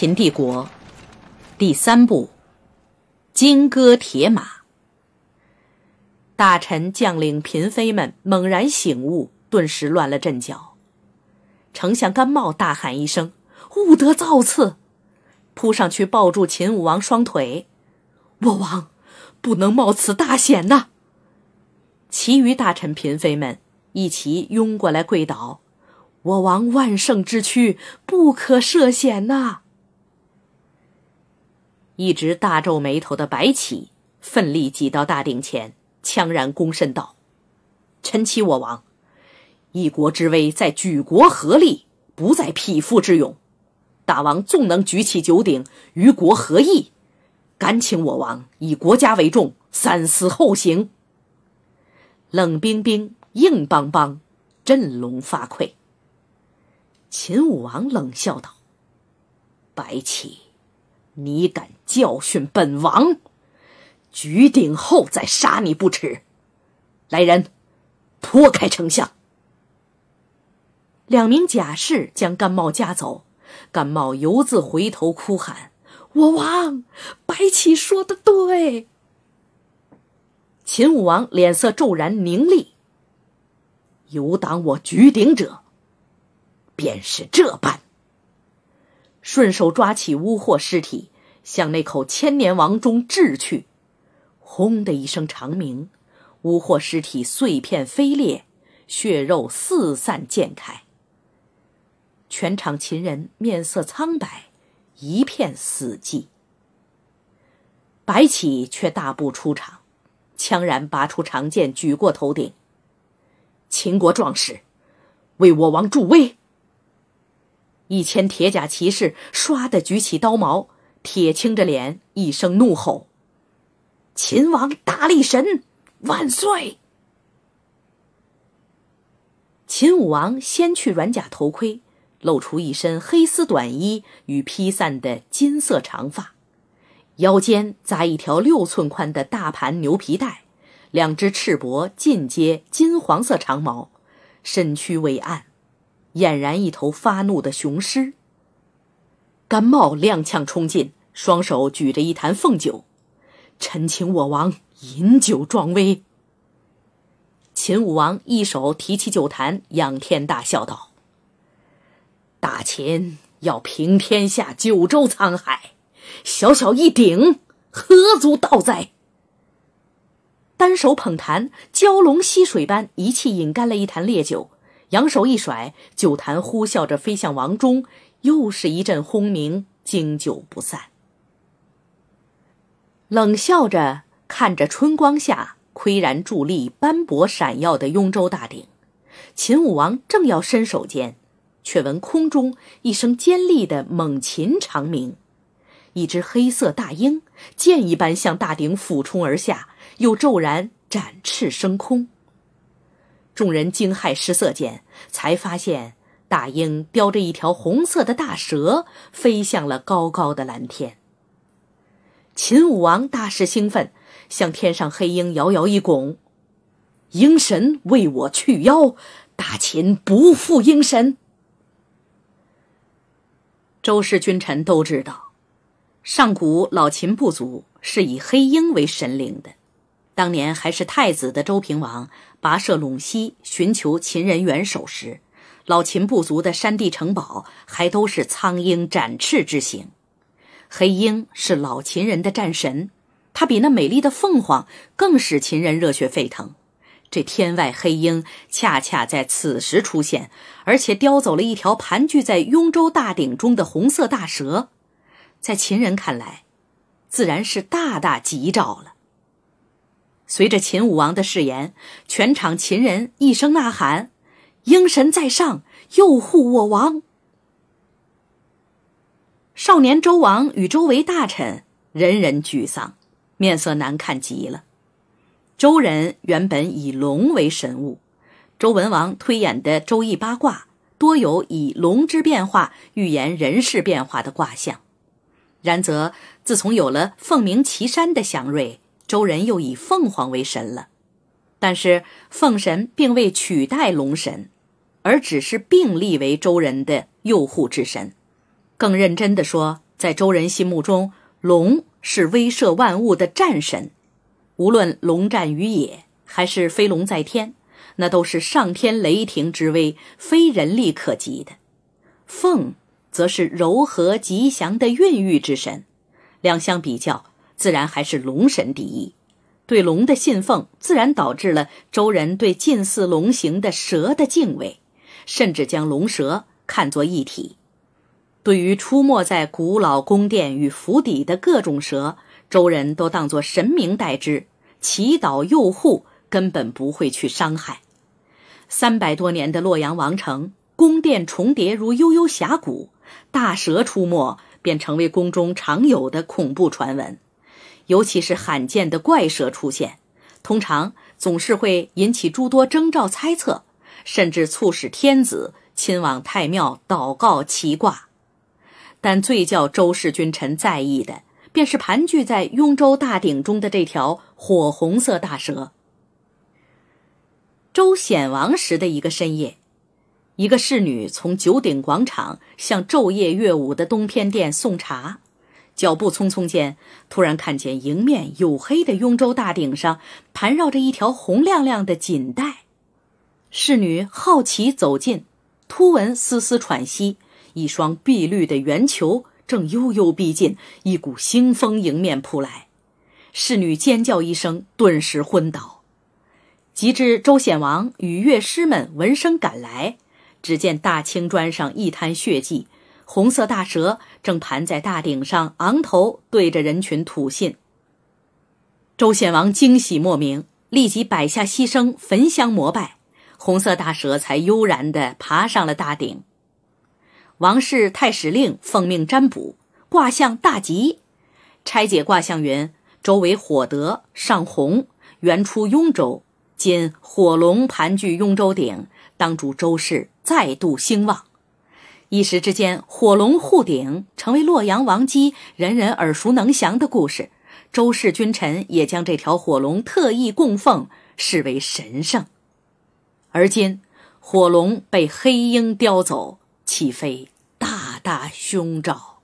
秦帝国，第三部，《金戈铁马》。大臣、将领、嫔妃们猛然醒悟，顿时乱了阵脚。丞相甘茂大喊一声：“勿得造次！”扑上去抱住秦武王双腿：“我王，不能冒此大险呐！”其余大臣、嫔妃们一齐拥过来跪倒：“我王万圣之躯，不可涉险呐！”一直大皱眉头的白起，奋力挤到大鼎前，锵然躬身道：“臣妻我王，一国之威在举国合力，不在匹夫之勇。大王纵能举起九鼎，与国合议，敢请我王以国家为重，三思后行。”冷冰冰、硬邦邦、振聋发聩。秦武王冷笑道：“白起。”你敢教训本王，举鼎后再杀你不迟。来人，拖开丞相！两名甲士将甘茂架走，甘茂犹自回头哭喊：“我王，白起说的对。”秦武王脸色骤然凝厉：“有挡我举鼎者，便是这般。”顺手抓起巫货尸体，向那口千年王中掷去。轰的一声长鸣，巫货尸体碎片飞裂，血肉四散溅开。全场秦人面色苍白，一片死寂。白起却大步出场，枪然拔出长剑举过头顶。秦国壮士，为我王助威！一千铁甲骑士唰的举起刀矛，铁青着脸，一声怒吼：“秦王大力神万岁！”秦武王先去软甲头盔，露出一身黑丝短衣与披散的金色长发，腰间扎一条六寸宽的大盘牛皮带，两只赤膊尽皆金黄色长毛，身躯伟岸。俨然一头发怒的雄狮。甘茂踉跄冲进，双手举着一坛凤酒，臣请我王饮酒壮威。秦武王一手提起酒坛，仰天大笑道：“大秦要平天下九州沧海，小小一鼎何足道哉！”单手捧坛，蛟龙吸水般一气饮干了一坛烈酒。扬手一甩，酒坛呼啸着飞向王中，又是一阵轰鸣，经久不散。冷笑着看着春光下岿然伫立、斑驳闪耀的雍州大鼎，秦武王正要伸手间，却闻空中一声尖利的猛禽长鸣，一只黑色大鹰箭一般向大鼎俯冲而下，又骤然展翅升空。众人惊骇失色间，才发现大鹰叼着一条红色的大蛇飞向了高高的蓝天。秦武王大是兴奋，向天上黑鹰遥遥一拱：“鹰神为我去妖，大秦不负鹰神。”周氏君臣都知道，上古老秦部族是以黑鹰为神灵的。当年还是太子的周平王。跋涉陇西寻求秦人援手时，老秦部族的山地城堡还都是苍鹰展翅之形。黑鹰是老秦人的战神，它比那美丽的凤凰更使秦人热血沸腾。这天外黑鹰恰恰在此时出现，而且叼走了一条盘踞在雍州大鼎中的红色大蛇，在秦人看来，自然是大大吉兆了。随着秦武王的誓言，全场秦人一声呐喊：“英神在上，佑护我王！”少年周王与周围大臣人人沮丧，面色难看极了。周人原本以龙为神物，周文王推演的《周易》八卦多有以龙之变化预言人事变化的卦象。然则自从有了凤鸣岐山的祥瑞。周人又以凤凰为神了，但是凤神并未取代龙神，而只是并立为周人的佑护之神。更认真地说，在周人心目中，龙是威慑万物的战神，无论龙战于野还是飞龙在天，那都是上天雷霆之威，非人力可及的。凤则是柔和吉祥的孕育之神，两相比较。自然还是龙神第一，对龙的信奉自然导致了周人对近似龙形的蛇的敬畏，甚至将龙蛇看作一体。对于出没在古老宫殿与府邸的各种蛇，周人都当作神明待之，祈祷佑护，根本不会去伤害。三百多年的洛阳王城，宫殿重叠如幽幽峡谷，大蛇出没便成为宫中常有的恐怖传闻。尤其是罕见的怪蛇出现，通常总是会引起诸多征兆猜测，甚至促使天子亲往太庙祷告、祈卦。但最叫周氏君臣在意的，便是盘踞在雍州大鼎中的这条火红色大蛇。周显王时的一个深夜，一个侍女从九鼎广场向昼夜乐舞的东偏殿送茶。脚步匆匆间，突然看见迎面黝黑的雍州大顶上盘绕着一条红亮亮的锦带。侍女好奇走近，突闻丝丝喘息，一双碧绿的圆球正悠悠逼近，一股腥风迎面扑来。侍女尖叫一声，顿时昏倒。及至周显王与乐师们闻声赶来，只见大青砖上一滩血迹。红色大蛇正盘在大鼎上，昂头对着人群吐信。周显王惊喜莫名，立即摆下牺牲，焚香膜拜。红色大蛇才悠然地爬上了大鼎。王室太史令奉命占卜，卦象大吉。拆解卦象云：周为火德，上红，原出雍州，今火龙盘踞雍州鼎，当主周氏再度兴旺。一时之间，火龙护鼎成为洛阳王姬人人耳熟能详的故事。周氏君臣也将这条火龙特意供奉，视为神圣。而今，火龙被黑鹰叼走，岂非大大凶兆？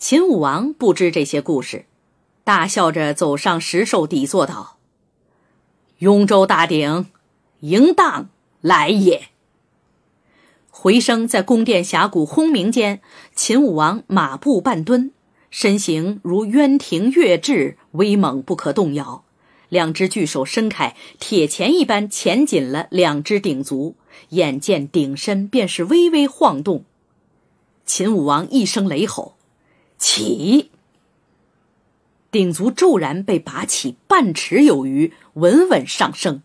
秦武王不知这些故事，大笑着走上石兽底座，道：“雍州大鼎，嬴荡来也。”回声在宫殿峡谷轰鸣间，秦武王马步半蹲，身形如渊庭跃至，威猛不可动摇。两只巨手伸开，铁钳一般钳紧了两只鼎足，眼见鼎身便是微微晃动。秦武王一声雷吼，起！鼎足骤然被拔起半尺有余，稳稳上升。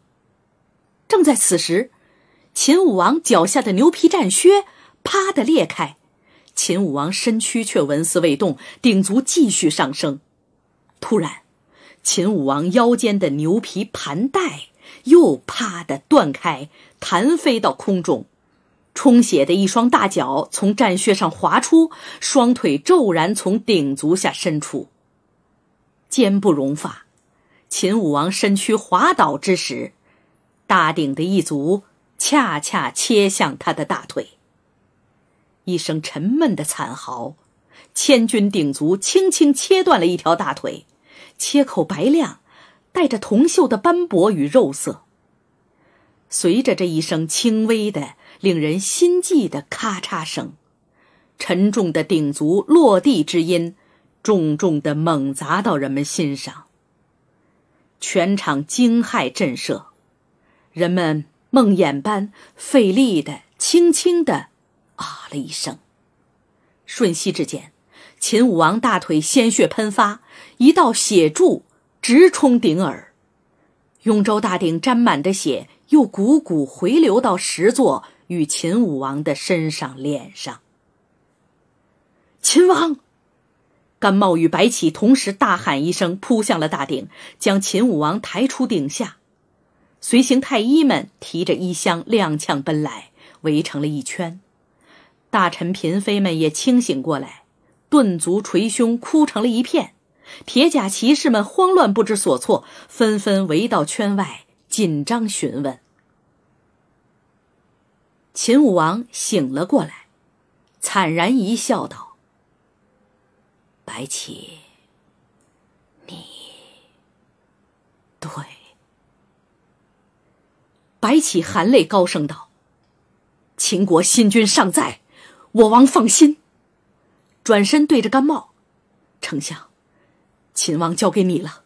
正在此时。秦武王脚下的牛皮战靴“啪”的裂开，秦武王身躯却纹丝未动，鼎足继续上升。突然，秦武王腰间的牛皮盘带又“啪”的断开，弹飞到空中。充血的一双大脚从战靴上滑出，双腿骤然从鼎足下伸出。坚不容发，秦武王身躯滑倒之时，大鼎的一足。恰恰切向他的大腿，一声沉闷的惨嚎，千钧鼎足轻轻切断了一条大腿，切口白亮，带着铜锈的斑驳与肉色。随着这一声轻微的、令人心悸的咔嚓声，沉重的鼎足落地之音，重重的猛砸到人们心上。全场惊骇震慑，人们。梦魇般费力的、轻轻的，啊了一声。瞬息之间，秦武王大腿鲜血喷发，一道血柱直冲顶耳。永州大鼎沾满的血又汩汩回流到石座与秦武王的身上、脸上。秦王，甘茂与白起同时大喊一声，扑向了大鼎，将秦武王抬出鼎下。随行太医们提着衣箱踉跄奔来，围成了一圈；大臣、嫔妃们也清醒过来，顿足捶胸，哭成了一片；铁甲骑士们慌乱不知所措，纷纷围到圈外，紧张询问。秦武王醒了过来，惨然一笑道：“白起，你对。”白起含泪高声道：“秦国新军尚在，我王放心。”转身对着甘茂，丞相，秦王交给你了。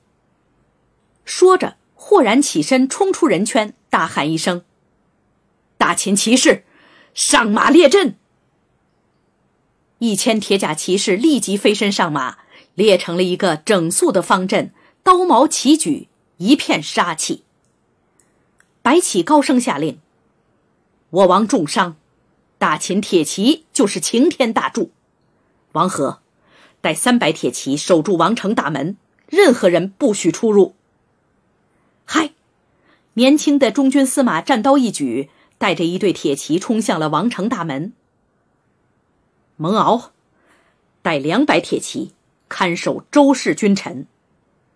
说着，豁然起身，冲出人圈，大喊一声：“大秦骑士，上马列阵！”一千铁甲骑士立即飞身上马，列成了一个整肃的方阵，刀矛齐举，一片杀气。白起高声下令：“我王重伤，大秦铁骑就是擎天大柱。王和，带三百铁骑守住王城大门，任何人不许出入。”嗨，年轻的中军司马战刀一举，带着一队铁骑冲向了王城大门。蒙敖，带两百铁骑看守周氏君臣，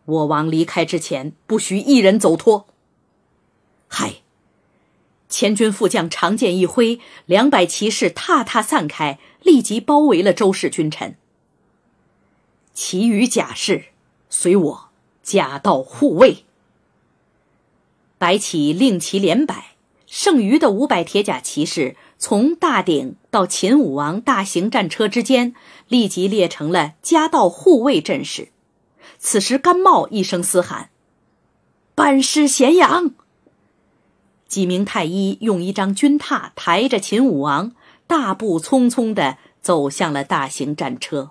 我王离开之前，不许一人走脱。嗨！前军副将长剑一挥，两百骑士踏踏散开，立即包围了周氏君臣。其余甲士，随我甲道护卫。白起令旗连摆，剩余的五百铁甲骑士从大鼎到秦武王大型战车之间，立即列成了家道护卫阵势。此时，甘茂一声嘶喊：“班师咸阳！”几名太医用一张军榻抬着秦武王，大步匆匆地走向了大型战车。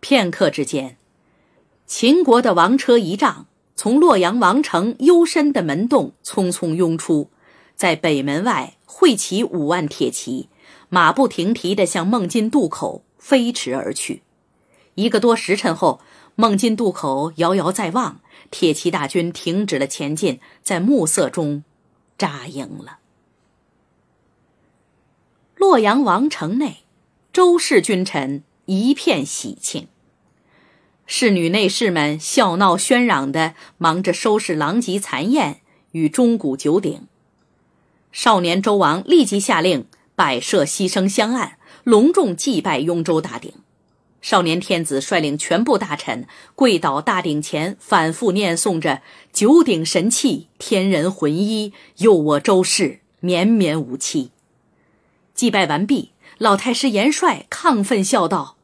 片刻之间，秦国的王车仪仗从洛阳王城幽深的门洞匆匆拥出，在北门外汇齐五万铁骑，马不停蹄地向孟津渡口飞驰而去。一个多时辰后，孟津渡口遥遥在望。铁骑大军停止了前进，在暮色中扎营了。洛阳王城内，周氏君臣一片喜庆，侍女内侍们笑闹喧嚷的忙着收拾狼藉残宴与钟鼓九鼎。少年周王立即下令摆设牺牲香案，隆重祭拜雍州大鼎。少年天子率领全部大臣跪倒大鼎前，反复念诵着“九鼎神器，天人魂一，佑我周氏，绵绵无期”。祭拜完毕，老太师严帅亢奋笑道：“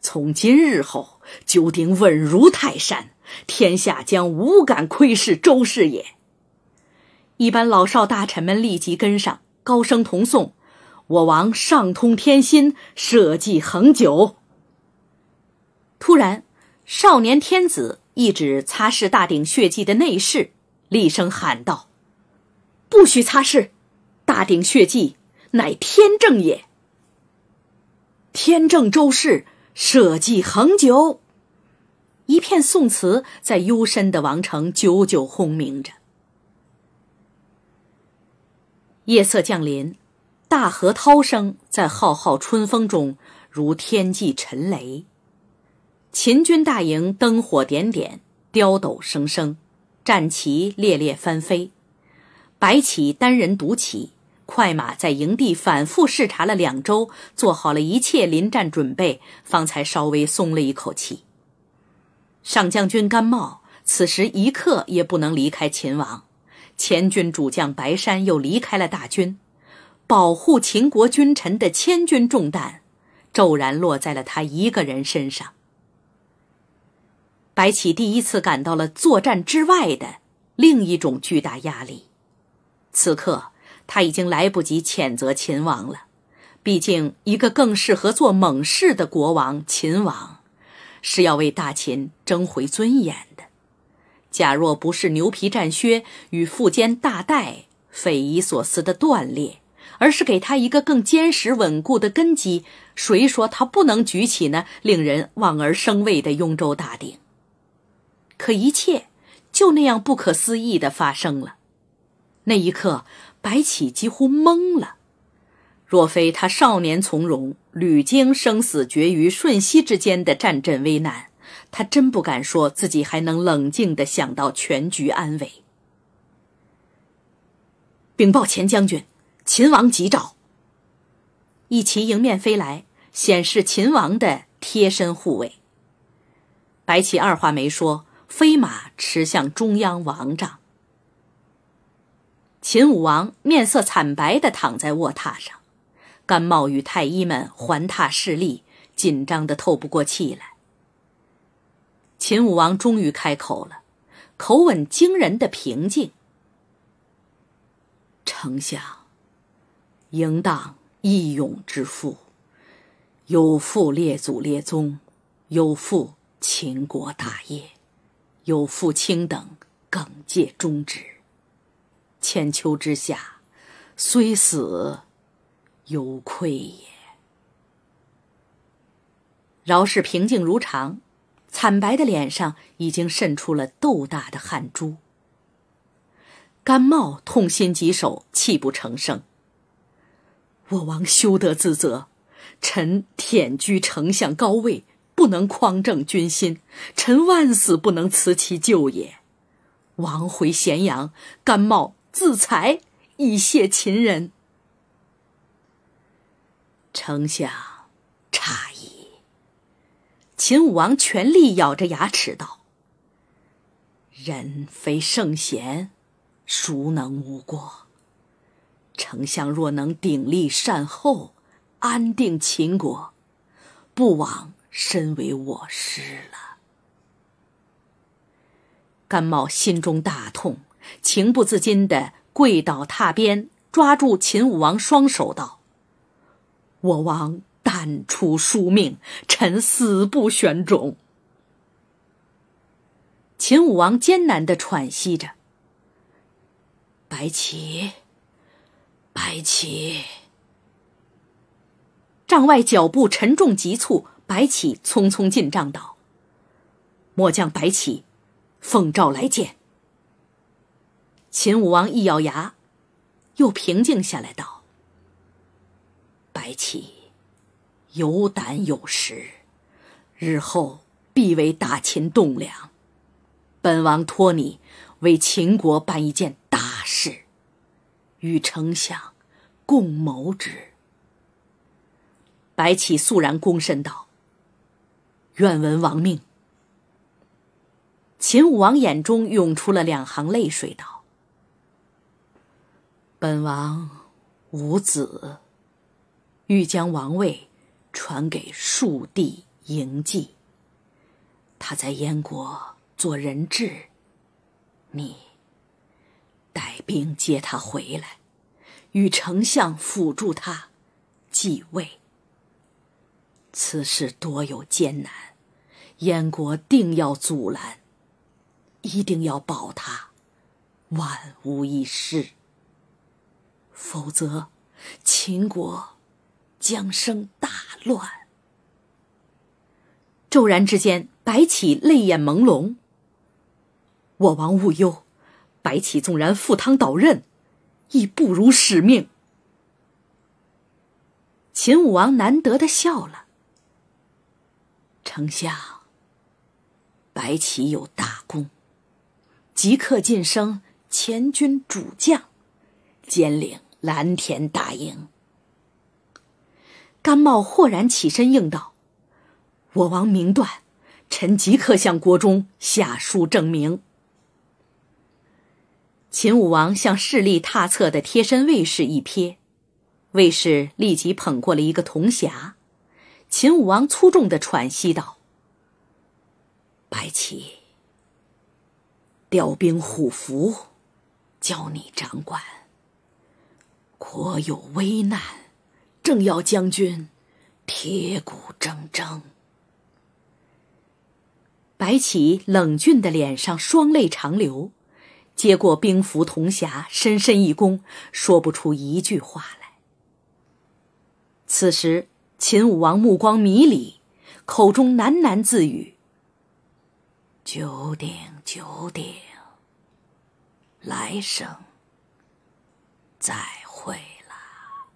从今日后，九鼎稳如泰山，天下将无敢窥视周氏也。”一般老少大臣们立即跟上，高声同颂：“我王上通天心，社稷恒久。”突然，少年天子一指擦拭大鼎血迹的内侍，厉声喊道：“不许擦拭！大鼎血迹乃天正也。天正周氏舍稷恒久。”一片宋词在幽深的王城久久轰鸣着。夜色降临，大河涛声在浩浩春风中如天际沉雷。秦军大营灯火点点，刁斗声声，战旗猎猎翻飞。白起单人独骑，快马在营地反复视察了两周，做好了一切临战准备，方才稍微松了一口气。上将军甘茂此时一刻也不能离开秦王，前军主将白山又离开了大军，保护秦国君臣的千钧重担，骤然落在了他一个人身上。白起第一次感到了作战之外的另一种巨大压力。此刻他已经来不及谴责秦王了，毕竟一个更适合做猛士的国王秦王，是要为大秦争回尊严的。假若不是牛皮战靴与负肩大带匪夷所思的断裂，而是给他一个更坚实稳固的根基，谁说他不能举起呢？令人望而生畏的雍州大鼎。可一切就那样不可思议的发生了。那一刻，白起几乎懵了。若非他少年从容，屡经生死决于瞬息之间的战阵危难，他真不敢说自己还能冷静的想到全局安危。禀报钱将军，秦王急召。一骑迎面飞来，显示秦王的贴身护卫。白起二话没说。飞马驰向中央王帐，秦武王面色惨白的躺在卧榻上，甘茂与太医们环榻侍立，紧张的透不过气来。秦武王终于开口了，口吻惊人的平静：“丞相，嬴荡义勇之父，有负列祖列宗，有负秦国大业。”有负卿等耿介忠直，千秋之下，虽死，犹愧也。饶氏平静如常，惨白的脸上已经渗出了豆大的汗珠。甘茂痛心疾首，泣不成声。我王休得自责，臣忝居丞相高位。不能匡正军心，臣万死不能辞其咎也。王回咸阳，甘冒自裁，以谢秦人。丞相，诧异。秦武王全力咬着牙齿道：“人非圣贤，孰能无过？丞相若能鼎力善后，安定秦国，不枉。”身为我师了，甘茂心中大痛，情不自禁的跪倒榻边，抓住秦武王双手道：“我王但出疏命，臣死不选种。”秦武王艰难的喘息着：“白起，白起！”帐外脚步沉重急促。白起匆匆进帐道：“末将白起，奉诏来见。”秦武王一咬牙，又平静下来道：“白起，有胆有识，日后必为大秦栋梁。本王托你为秦国办一件大事，与丞相共谋之。”白起肃然躬身道。愿闻王命。秦武王眼中涌出了两行泪水，道：“本王无子，欲将王位传给庶弟嬴稷。他在燕国做人质，你带兵接他回来，与丞相辅助他继位。”此事多有艰难，燕国定要阻拦，一定要保他万无一失，否则秦国将生大乱。骤然之间，白起泪眼朦胧。我王勿忧，白起纵然赴汤蹈刃，亦不辱使命。秦武王难得的笑了。丞相，白起有大功，即刻晋升前军主将，兼领蓝田大营。甘茂豁然起身应道：“我王明断，臣即刻向国中下书证明。”秦武王向势力踏册的贴身卫士一瞥，卫士立即捧过了一个铜匣。秦武王粗重的喘息道：“白起，调兵虎符，教你掌管。国有危难，正要将军铁骨铮铮。”白起冷峻的脸上双泪长流，接过兵符铜匣，深深一躬，说不出一句话来。此时。秦武王目光迷离，口中喃喃自语：“九鼎，九鼎。来生再会了。”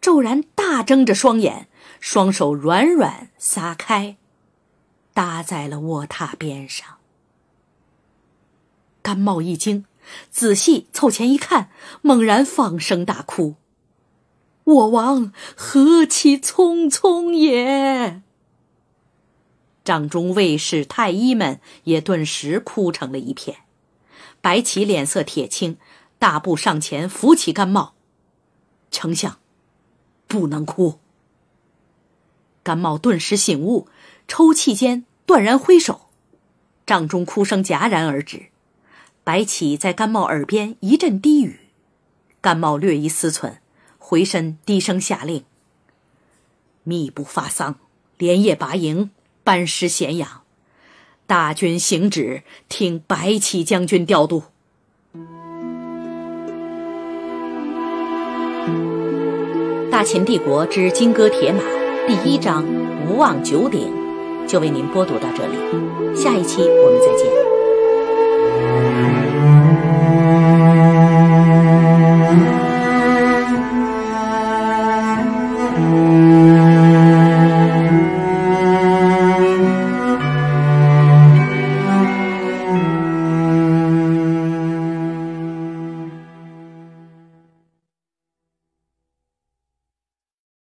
骤然大睁着双眼，双手软软撒开，搭在了卧榻边上。甘茂一惊，仔细凑前一看，猛然放声大哭。我王何其匆匆也！帐中卫士、太医们也顿时哭成了一片。白起脸色铁青，大步上前扶起甘茂。丞相，不能哭。甘茂顿时醒悟，抽泣间断然挥手，帐中哭声戛然而止。白起在甘茂耳边一阵低语，甘茂略一思忖。回身低声下令。密不发丧，连夜拔营，班师咸阳，大军行止听白起将军调度。大秦帝国之金戈铁马第一章无望九鼎，就为您播读到这里，下一期我们再见。